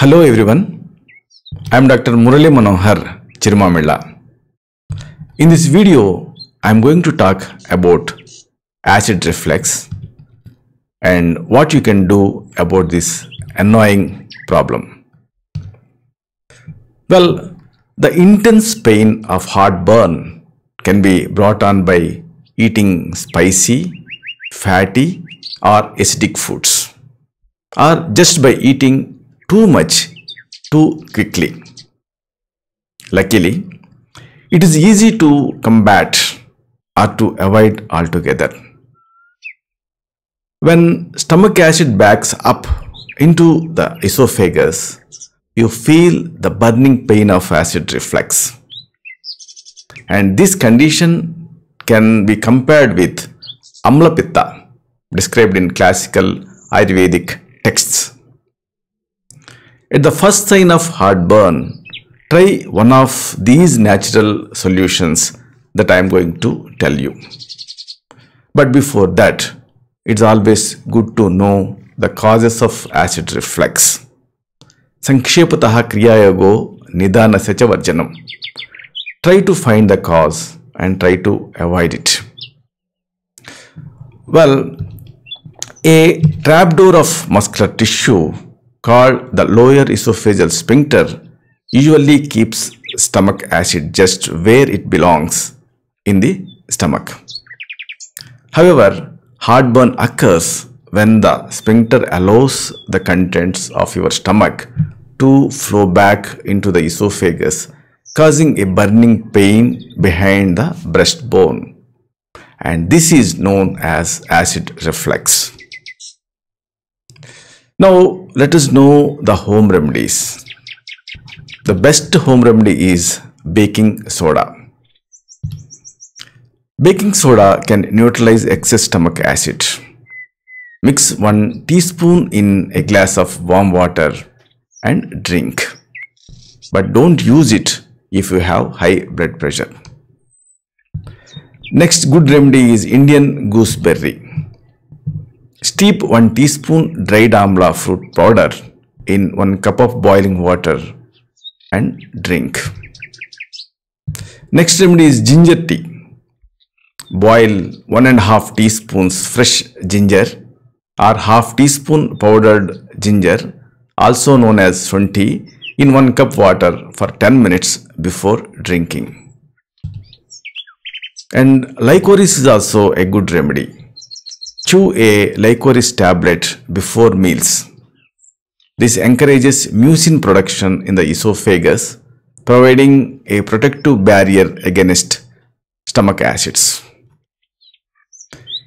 Hello everyone, I am Dr. Murali Manohar Chirumamilla. In this video, I am going to talk about acid reflux and what you can do about this annoying problem. Well, the intense pain of heartburn can be brought on by eating spicy, fatty or acidic foods or just by eating too much too quickly. Luckily, it is easy to combat or to avoid altogether. When stomach acid backs up into the esophagus, you feel the burning pain of acid reflux. And this condition can be compared with amlapitta described in classical Ayurvedic texts. At the first sign of heartburn, try one of these natural solutions that I am going to tell you. But before that, it's always good to know the causes of acid reflux. Sankshepataha Kriyayogo Nidanasya cha Varjanam. Try to find the cause and try to avoid it. Well, a trapdoor of muscular tissue called the lower esophageal sphincter usually keeps stomach acid just where it belongs in the stomach. However, heartburn occurs when the sphincter allows the contents of your stomach to flow back into the esophagus causing a burning pain behind the breastbone and this is known as acid reflux. Now let us know the home remedies. The best home remedy is baking soda. Baking soda can neutralize excess stomach acid. Mix 1 teaspoon in a glass of warm water and drink but don't use it if you have high blood pressure next good remedy is indian gooseberry steep 1 teaspoon dried amla fruit powder in 1 cup of boiling water and drink next remedy is ginger tea boil one and a half teaspoons fresh ginger or half teaspoon powdered ginger also known as shunti, in 1 cup water for 10 minutes before drinking. And licorice is also a good remedy. Chew a licorice tablet before meals. This encourages mucin production in the esophagus, providing a protective barrier against stomach acids.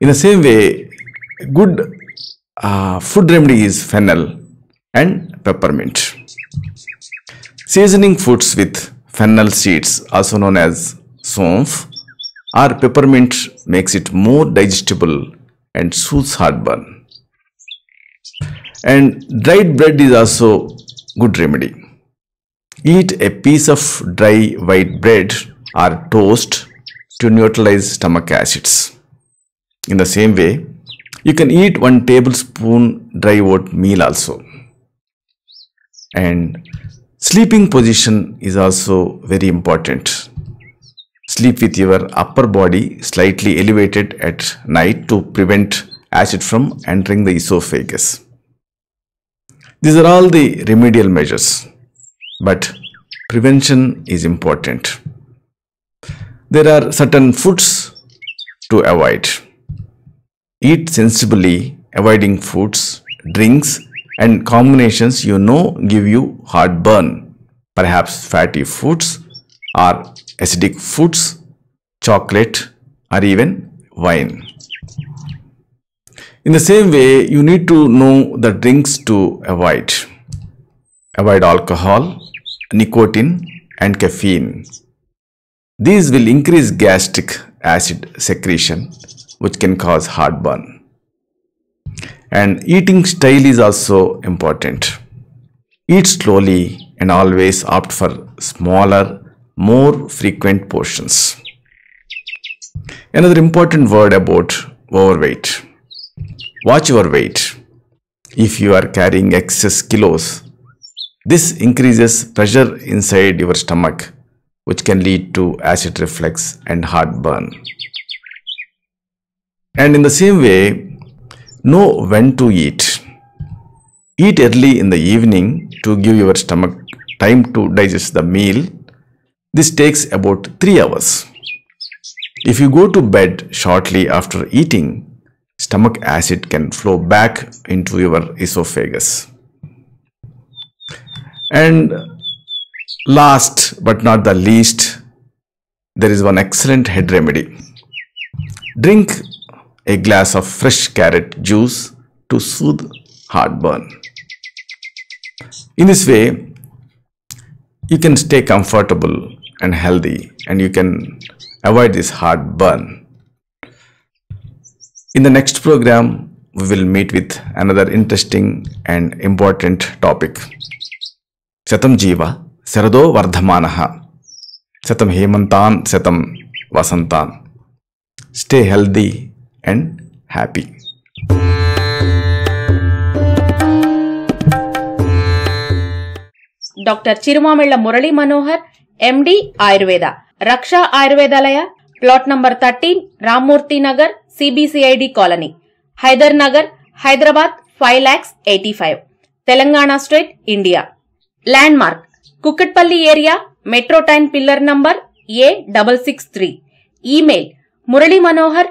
In the same way, good uh, food remedy is fennel and peppermint. Seasoning foods with fennel seeds also known as sonf or peppermint makes it more digestible and soothes heartburn. And dried bread is also good remedy. Eat a piece of dry white bread or toast to neutralize stomach acids. In the same way, you can eat one tablespoon dry meal also and sleeping position is also very important sleep with your upper body slightly elevated at night to prevent acid from entering the esophagus these are all the remedial measures but prevention is important there are certain foods to avoid eat sensibly avoiding foods drinks and combinations you know give you heartburn. Perhaps fatty foods or acidic foods, chocolate or even wine. In the same way, you need to know the drinks to avoid. Avoid alcohol, nicotine and caffeine. These will increase gastric acid secretion which can cause heartburn and eating style is also important. Eat slowly and always opt for smaller, more frequent portions. Another important word about overweight. Watch your weight. If you are carrying excess kilos, this increases pressure inside your stomach, which can lead to acid reflux and heartburn. And in the same way, Know when to eat. Eat early in the evening to give your stomach time to digest the meal. This takes about 3 hours. If you go to bed shortly after eating, stomach acid can flow back into your esophagus. And last but not the least, there is one excellent head remedy. Drink a glass of fresh carrot juice to soothe heartburn. In this way, you can stay comfortable and healthy and you can avoid this heartburn. In the next program, we will meet with another interesting and important topic. Satam Jiva, Sarado Vardhamanaha, Satam Hemantan, Satam Vasantan. Stay healthy and happy doctor Chirumamilla Murali Manohar MD Ayurveda Raksha Ayurvedalaya plot number thirteen Rammurthy Nagar CBCID colony Hyder Nagar Hyderabad five lakhs eighty five Telangana state India landmark Kukatpally area metro train pillar number A double six three email Murali Manohar